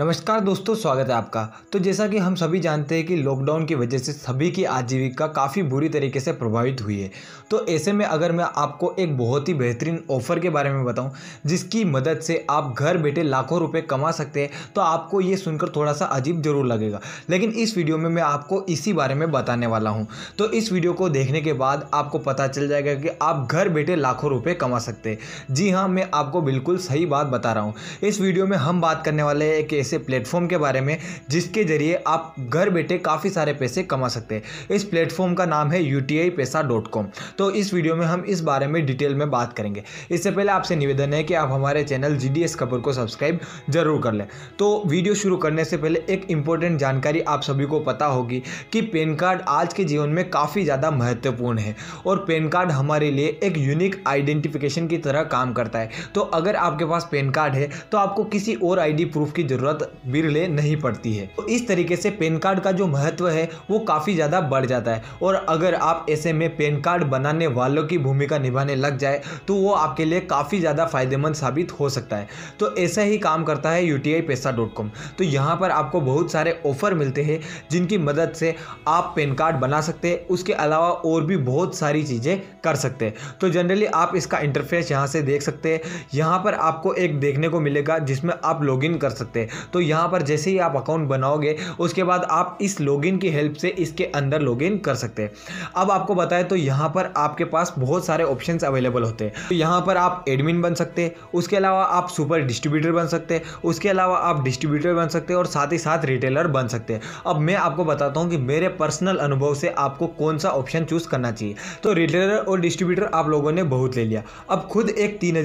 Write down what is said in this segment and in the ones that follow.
नमस्कार दोस्तों स्वागत है आपका तो जैसा कि हम सभी जानते हैं कि लॉकडाउन की वजह से सभी की आजीविका काफ़ी बुरी तरीके से प्रभावित हुई है तो ऐसे में अगर मैं आपको एक बहुत ही बेहतरीन ऑफर के बारे में बताऊं जिसकी मदद से आप घर बैठे लाखों रुपए कमा सकते हैं तो आपको ये सुनकर थोड़ा सा अजीब जरूर लगेगा लेकिन इस वीडियो में मैं आपको इसी बारे में बताने वाला हूँ तो इस वीडियो को देखने के बाद आपको पता चल जाएगा कि आप घर बैठे लाखों रुपये कमा सकते हैं जी हाँ मैं आपको बिल्कुल सही बात बता रहा हूँ इस वीडियो में हम बात करने वाले हैं एक ऐसे प्लेटफॉर्म के बारे में जिसके ज़रिए आप घर बैठे काफ़ी सारे पैसे कमा सकते हैं इस प्लेटफॉर्म का नाम है यू पैसा तो इस वीडियो में हम इस बारे में डिटेल में बात करेंगे इससे पहले आपसे निवेदन है कि आप हमारे चैनल जी खबर को सब्सक्राइब जरूर कर लें तो वीडियो शुरू करने से पहले एक इंपॉर्टेंट जानकारी आप सभी को पता होगी कि पैन कार्ड आज के जीवन में काफ़ी ज़्यादा महत्वपूर्ण है और पैन कार्ड हमारे लिए एक यूनिक आइडेंटिफिकेशन की तरह काम करता है तो अगर आपके पास पैन कार्ड है तो आपको किसी और आईडी प्रूफ की ज़रूरत ज़रूरत बिरले नहीं पड़ती है तो इस तरीके से पेन कार्ड का जो महत्व है वो काफ़ी ज़्यादा बढ़ जाता है और अगर आप ऐसे में पेन कार्ड बनाने वालों की भूमिका निभाने लग जाए तो वो आपके लिए काफ़ी ज़्यादा फायदेमंद साबित हो सकता है तो ऐसा ही काम करता है यू डॉट कॉम तो यहाँ पर आपको बहुत सारे ऑफर मिलते हैं जिनकी मदद से आप पेन कार्ड बना सकते हैं उसके अलावा और भी बहुत सारी चीज़ें कर सकते हैं तो जनरली आप इसका इंटरफेस यहाँ से देख सकते हैं यहाँ पर आपको एक देखने को मिलेगा जिसमें आप लॉगिन कर सकते हैं तो यहाँ पर जैसे ही आप अकाउंट बनाओगे उसके बाद आप इस लॉगिन की हेल्प से इसके अंदर लॉगिन कर सकते हैं अब आपको बताए तो यहाँ पर आपके पास बहुत सारे ऑप्शन अवेलेबल होते हैं तो यहाँ पर आप एडमिन बन सकते हैं उसके अलावा आप सुपर डिस्ट्रीब्यूटर बन सकते हैं उसके अलावा आप डिस्ट्रीब्यूटर बन सकते हैं और साथ ही साथ रिटेलर बन सकते हैं अब मैं आपको बताता हूँ कि मेरे पर्सनल अनुभव से आपको कौन सा ऑप्शन चूज़ करना चाहिए तो रिटेलर और डिस्ट्रीब्यूटर आप लोगों ने बहुत ले लिया अब खुद एक तीन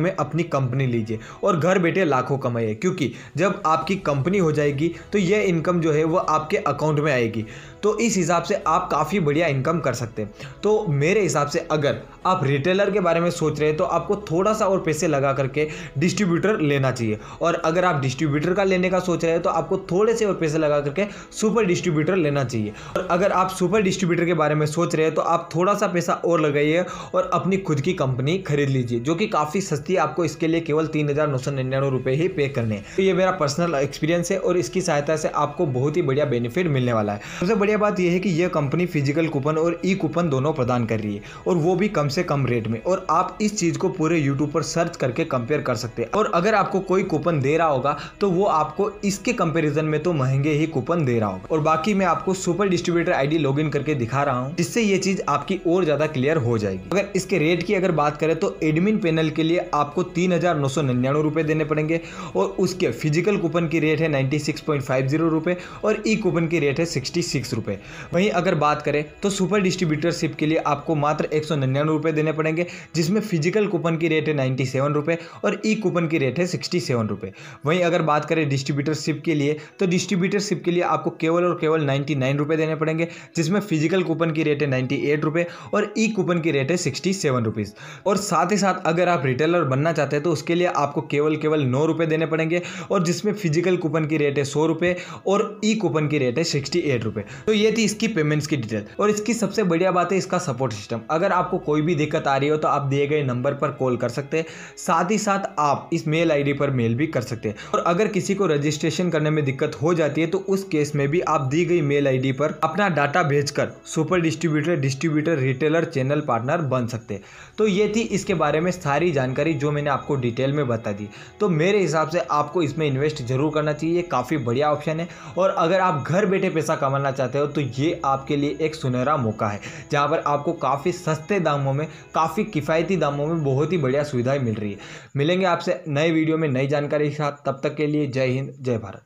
में अपनी कंपनी लीजिए और घर बैठे लाखों कमाइए क्योंकि जब आपकी कंपनी हो जाएगी तो यह इनकम जो है वो आपके अकाउंट में आएगी तो इस हिसाब से आप काफ़ी बढ़िया इनकम कर सकते हैं तो मेरे हिसाब से अगर आप रिटेलर के बारे में सोच रहे हैं तो आपको थोड़ा सा और पैसे लगा करके डिस्ट्रीब्यूटर लेना चाहिए और अगर आप डिस्ट्रीब्यूटर का लेने का सोच रहे हैं तो आपको थोड़े से और पैसे लगा करके सुपर डिस्ट्रीब्यूटर लेना चाहिए और अगर आप सुपर डिस्ट्रीब्यूटर के बारे में सोच रहे हैं तो आप थोड़ा सा पैसा और लगाइए और अपनी खुद की कंपनी खरीद लीजिए जो कि काफ़ी सस्ती आपको इसके लिए केवल तीन हज़ार नौ सौ निन्यानवे रुपये ही पे करने हैं तो ये मेरा पर्सनल एक्सपीरियंस है और इसकी सहायता से आपको बहुत ही बढ़िया बेनिफिट मिलने वाला है सबसे बढ़िया बढ़िया बात यह है कि यह कंपनी फिजिकल कूपन और ई कूपन दोनों प्रदान कर रही है और वो भी कम से कम रेट में और आप इस चीज़ को पूरे यूट्यूब पर सर्च करके कंपेयर कर सकते हैं और अगर आपको कोई कूपन दे रहा होगा तो वो आपको इसके कंपेरिजन में तो महंगे ही कूपन दे रहा होगा और बाकी मैं आपको सुपर डिस्ट्रीब्यूटर आईडी इन करके दिखा रहा हूँ जिससे ये चीज़ आपकी और ज़्यादा क्लियर हो जाएगी अगर इसके रेट की अगर बात करें तो एडमिन पैनल के लिए आपको तीन हज़ार नौ सौ निन्यानवे रुपए देने पड़ेंगे और उसके फिजिकल कूपन की रेट है ninety six point five zero रुपये और ई कूपन की रेट है सिक्सटी सिक्स रुपये वहीं अगर बात करें तो सुपर डिस्ट्रीब्यूटरशिप के लिए आपको मात्र एक सौ निन्यानवे रुपये देने पड़ेंगे जिसमें फिजिकल कूपन की रेट है नाइन्टी सेवन रुपये और ई कूपन की रेट है सिक्सटी सेवन रुपये वहीं अगर बात करें डिस्ट्रीब्यूटरशिप के लिए तो डिस्ट्रीब्यूटरशिप के लिए आपको केवल और केवल नाइन्टी नाइन रुपये देने पड़ेंगे जिसमें फिजिकल कूपन की रेट है नाइन्टी एट रुपये और ई कूपन की रेट है सिक्सटी सेवन रुपीज़ और साथ ही साथ अगर आप रिटेलर बनना चाहते हैं तो उसके लिए आपको केवल केवल नौ रुपये देने पड़ेंगे और जिसमें फिजिकल कूपन की रेट है सौ रुपये और ई कूपन की रेट है सिक्सटी एट रुपये तो ये थी इसकी पेमेंट्स की डिटेल और इसकी सबसे बढ़िया बात है इसका सपोर्ट सिस्टम अगर आपको कोई भी दिक्कत आ रही हो तो आप दिए गए नंबर पर कॉल कर सकते हैं साथ ही साथ आप इस मेल आईडी पर मेल भी कर सकते हैं और अगर किसी को रजिस्ट्रेशन करने में दिक्कत हो जाती है तो उस केस में भी आप दी गई मेल आई पर अपना डाटा भेजकर super distributor distributor retailer channel partner बन सकते हैं तो ये थी इसके बारे में सारी जानकारी जो मैंने आपको डिटेल में बता दी तो मेरे हिसाब से आपको इसमें इन्वेस्ट जरूर करना चाहिए काफ़ी बढ़िया ऑप्शन है और अगर आप घर बैठे पैसा कमाना चाहते हो तो ये आपके लिए एक सुनहरा मौका है जहाँ पर आपको काफ़ी सस्ते दामों में काफ़ी किफ़ायती दामों में बहुत ही बढ़िया सुविधाएँ मिल रही है मिलेंगे आपसे नए वीडियो में नई जानकारी के साथ तब तक के लिए जय हिंद जय भारत